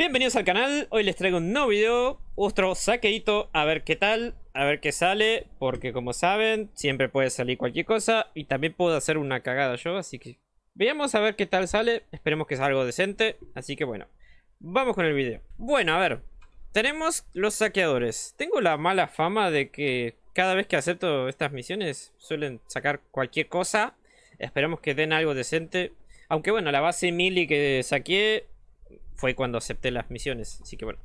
Bienvenidos al canal, hoy les traigo un nuevo video, otro saqueito, a ver qué tal, a ver qué sale, porque como saben, siempre puede salir cualquier cosa y también puedo hacer una cagada yo, así que veamos a ver qué tal sale, esperemos que sea algo decente, así que bueno, vamos con el video. Bueno, a ver, tenemos los saqueadores, tengo la mala fama de que cada vez que acepto estas misiones suelen sacar cualquier cosa, Esperemos que den algo decente, aunque bueno, la base mili que saqué fue cuando acepté las misiones. Así que bueno,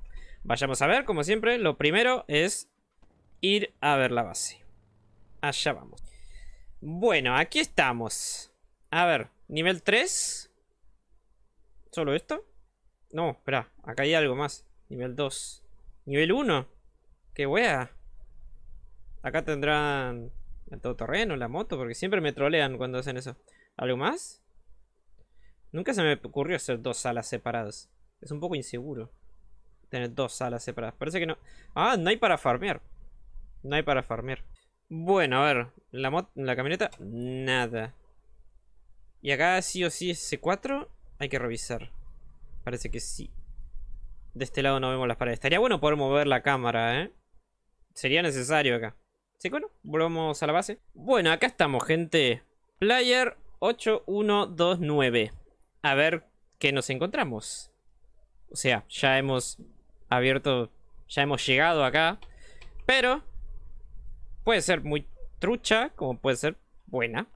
vayamos a ver, como siempre. Lo primero es ir a ver la base. Allá vamos. Bueno, aquí estamos. A ver, nivel 3. ¿Solo esto? No, espera, acá hay algo más. Nivel 2. Nivel 1. ¡Qué wea! Acá tendrán el todoterreno, la moto, porque siempre me trolean cuando hacen eso. ¿Algo más? Nunca se me ocurrió hacer dos salas separadas. Es un poco inseguro. Tener dos salas separadas. Parece que no... Ah, no hay para farmear. No hay para farmear. Bueno, a ver. La, la camioneta, nada. Y acá sí o sí es C4. Hay que revisar. Parece que sí. De este lado no vemos las paredes. Estaría bueno poder mover la cámara, ¿eh? Sería necesario acá. ¿Sí, que bueno, volvamos a la base. Bueno, acá estamos, gente. Player 8129. A ver qué nos encontramos. O sea, ya hemos abierto, ya hemos llegado acá. Pero puede ser muy trucha, como puede ser buena.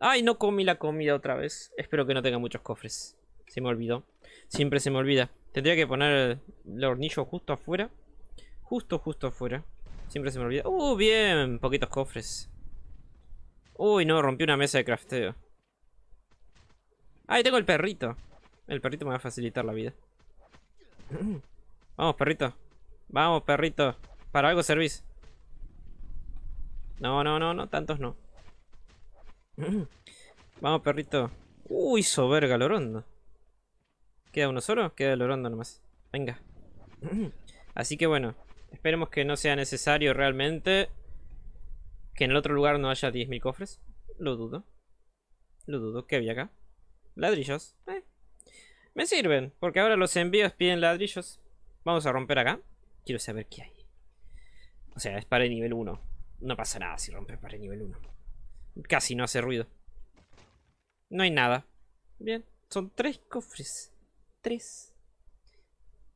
Ay, no comí la comida otra vez. Espero que no tenga muchos cofres. Se me olvidó. Siempre se me olvida. Tendría que poner el hornillo justo afuera. Justo, justo afuera. Siempre se me olvida. ¡Uh, bien! Poquitos cofres. Uy, no, rompí una mesa de crafteo. Ahí tengo el perrito! El perrito me va a facilitar la vida. Vamos, perrito. Vamos, perrito. Para algo servís. No, no, no, no. Tantos no. Vamos, perrito. Uy, soberga, Lorondo. ¿Queda uno solo? Queda Lorondo nomás. Venga. Así que bueno. Esperemos que no sea necesario realmente que en el otro lugar no haya 10.000 cofres. Lo dudo. Lo dudo. ¿Qué había acá? Ladrillos. Eh, me sirven, porque ahora los envíos piden ladrillos. Vamos a romper acá. Quiero saber qué hay. O sea, es para el nivel 1. No pasa nada si rompe el nivel 1. Casi no hace ruido. No hay nada. Bien, son tres cofres. Tres.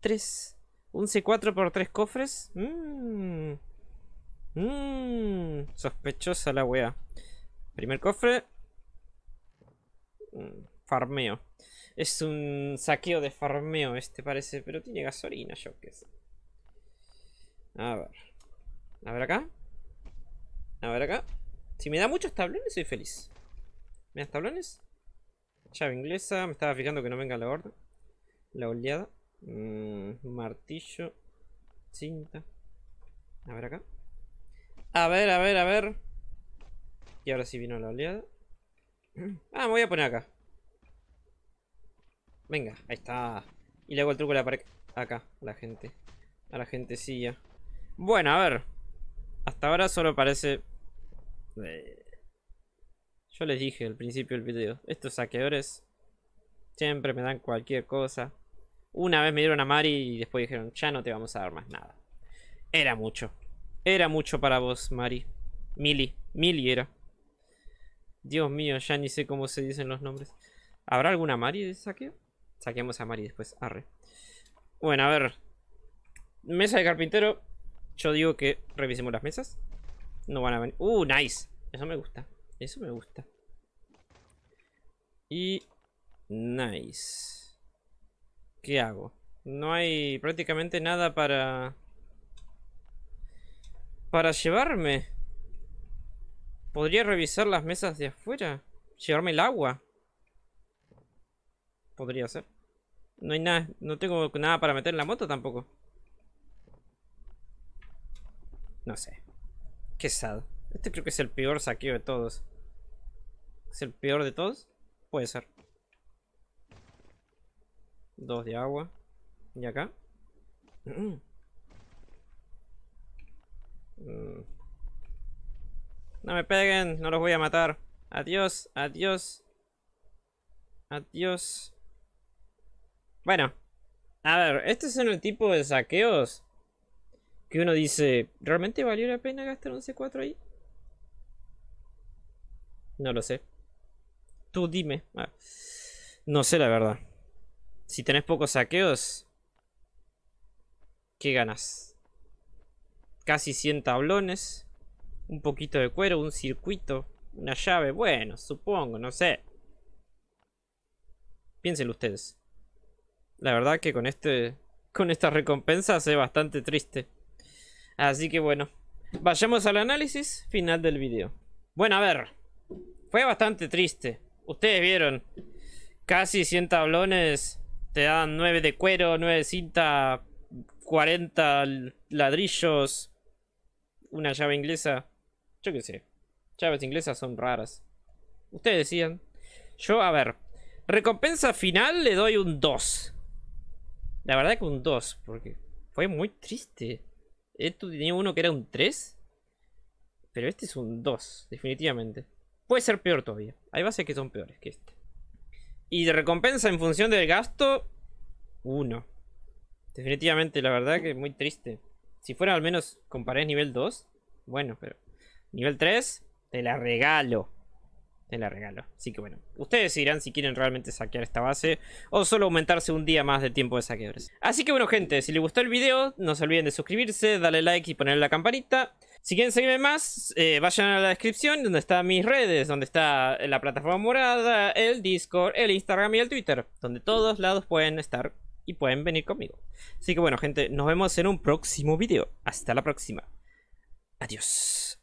Tres. Un C4 por tres cofres. Mmm. Mmm. Sospechosa la wea. Primer cofre. Mm, farmeo. Es un saqueo de farmeo este parece, pero tiene gasolina, yo qué sé. A ver. A ver acá. A ver acá. Si me da muchos tablones, soy feliz. ¿Me das tablones? Llave inglesa. Me estaba fijando que no venga la horda. La oleada. Mm, martillo. Cinta. A ver acá. A ver, a ver, a ver. Y ahora sí vino la oleada. Ah, me voy a poner acá. Venga, ahí está. Y luego el truco le la Acá, a la gente. A la gentecilla. Bueno, a ver. Hasta ahora solo parece... Eh, yo les dije al principio del video. Estos saqueadores siempre me dan cualquier cosa. Una vez me dieron a Mari y después dijeron, ya no te vamos a dar más nada. Era mucho. Era mucho para vos, Mari. Mili. Mili era. Dios mío, ya ni sé cómo se dicen los nombres. ¿Habrá alguna Mari de saqueo? Saquemos a Mari después, pues, arre. Bueno, a ver. Mesa de carpintero. Yo digo que revisemos las mesas. No van a venir. Uh, nice. Eso me gusta. Eso me gusta. Y... Nice. ¿Qué hago? No hay prácticamente nada para... Para llevarme. Podría revisar las mesas de afuera. Llevarme el agua. Podría ser. No hay nada, no tengo nada para meter en la moto tampoco. No sé. Qué sad. Este creo que es el peor saqueo de todos. ¿Es el peor de todos? Puede ser. Dos de agua. ¿Y acá? Mm. No me peguen, no los voy a matar. Adiós, adiós. Adiós. Bueno, a ver, estos son el tipo de saqueos que uno dice, ¿realmente valió la pena gastar un C4 ahí? No lo sé. Tú dime. no sé la verdad. Si tenés pocos saqueos, ¿qué ganas? Casi 100 tablones, un poquito de cuero, un circuito, una llave. Bueno, supongo, no sé. Piénsenlo ustedes. La verdad que con este con estas recompensas es bastante triste. Así que bueno, vayamos al análisis final del vídeo. Bueno, a ver, fue bastante triste. Ustedes vieron, casi 100 tablones, te dan 9 de cuero, 9 de cinta, 40 ladrillos, una llave inglesa. Yo qué sé, llaves inglesas son raras. Ustedes decían. Yo, a ver, recompensa final le doy un 2. La verdad que un 2, porque fue muy triste. Esto tenía uno que era un 3. Pero este es un 2, definitivamente. Puede ser peor todavía. Hay bases que son peores que este. Y de recompensa en función del gasto, 1. Definitivamente, la verdad que es muy triste. Si fuera al menos comparé nivel 2, bueno, pero nivel 3, te la regalo. Te la regalo. Así que bueno, ustedes decidirán si quieren realmente saquear esta base o solo aumentarse un día más de tiempo de saqueadores. Así que bueno gente, si les gustó el video, no se olviden de suscribirse, darle like y poner la campanita. Si quieren seguirme más, eh, vayan a la descripción donde están mis redes, donde está la plataforma morada, el Discord, el Instagram y el Twitter, donde todos lados pueden estar y pueden venir conmigo. Así que bueno gente, nos vemos en un próximo video. Hasta la próxima. Adiós.